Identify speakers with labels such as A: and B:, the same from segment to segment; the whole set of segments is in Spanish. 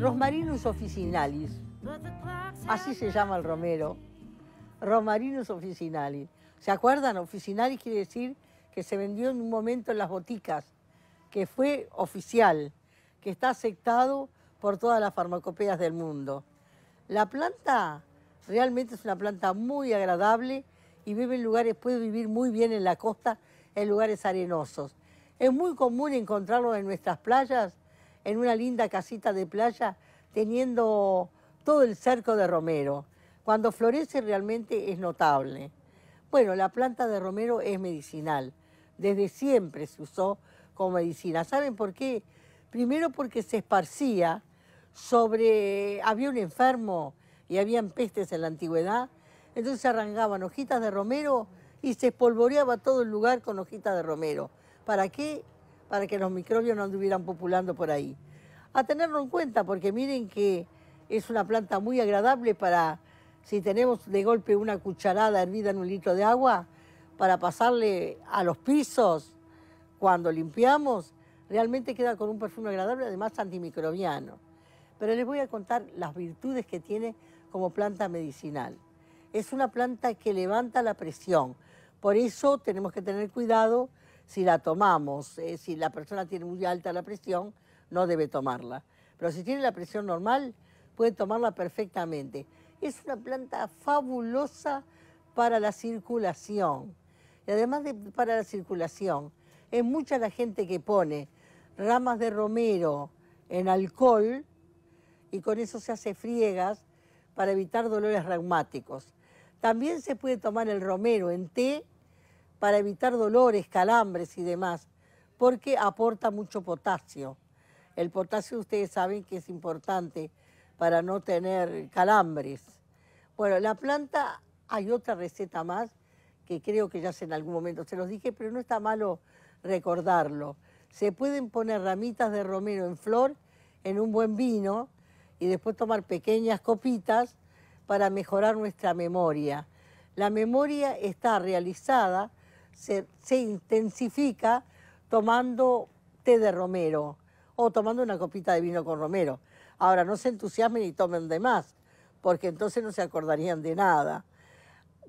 A: Rosmarinus officinalis. Así se llama el romero. Rosmarinus officinalis. ¿Se acuerdan? Officinalis quiere decir que se vendió en un momento en las boticas, que fue oficial, que está aceptado por todas las farmacopeas del mundo. La planta realmente es una planta muy agradable y vive en lugares, puede vivir muy bien en la costa, en lugares arenosos. Es muy común encontrarlo en nuestras playas en una linda casita de playa teniendo todo el cerco de romero. Cuando florece realmente es notable. Bueno, la planta de romero es medicinal. Desde siempre se usó como medicina. ¿Saben por qué? Primero porque se esparcía sobre... Había un enfermo y habían pestes en la antigüedad. Entonces se arrancaban hojitas de romero y se espolvoreaba todo el lugar con hojitas de romero. ¿Para qué? para que los microbios no anduvieran populando por ahí. A tenerlo en cuenta, porque miren que es una planta muy agradable para, si tenemos de golpe una cucharada hervida en un litro de agua, para pasarle a los pisos cuando limpiamos, realmente queda con un perfume agradable, además antimicrobiano. Pero les voy a contar las virtudes que tiene como planta medicinal. Es una planta que levanta la presión, por eso tenemos que tener cuidado si la tomamos, eh, si la persona tiene muy alta la presión, no debe tomarla. Pero si tiene la presión normal, puede tomarla perfectamente. Es una planta fabulosa para la circulación. Y además de para la circulación, es mucha la gente que pone ramas de romero en alcohol y con eso se hace friegas para evitar dolores reumáticos. También se puede tomar el romero en té para evitar dolores, calambres y demás, porque aporta mucho potasio. El potasio ustedes saben que es importante para no tener calambres. Bueno, la planta, hay otra receta más que creo que ya se en algún momento se los dije, pero no está malo recordarlo. Se pueden poner ramitas de romero en flor en un buen vino y después tomar pequeñas copitas para mejorar nuestra memoria. La memoria está realizada se, intensifica tomando té de romero o tomando una copita de vino con romero. Ahora, no se entusiasmen y tomen de más, porque entonces no se acordarían de nada.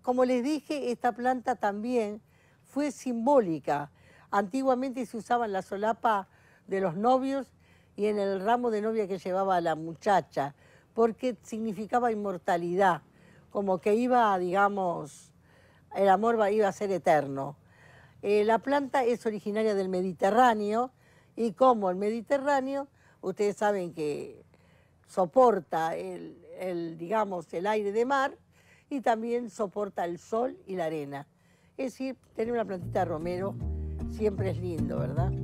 A: Como les dije, esta planta también fue simbólica. Antiguamente se usaba en la solapa de los novios y en el ramo de novia que llevaba la muchacha, porque significaba inmortalidad, como que iba, digamos, el amor iba a ser eterno. Eh, la planta es originaria del Mediterráneo y como el Mediterráneo, ustedes saben que soporta el, digamos, el aire de mar y también soporta el sol y la arena. Es decir, tener una plantita de romero siempre es lindo, ¿verdad?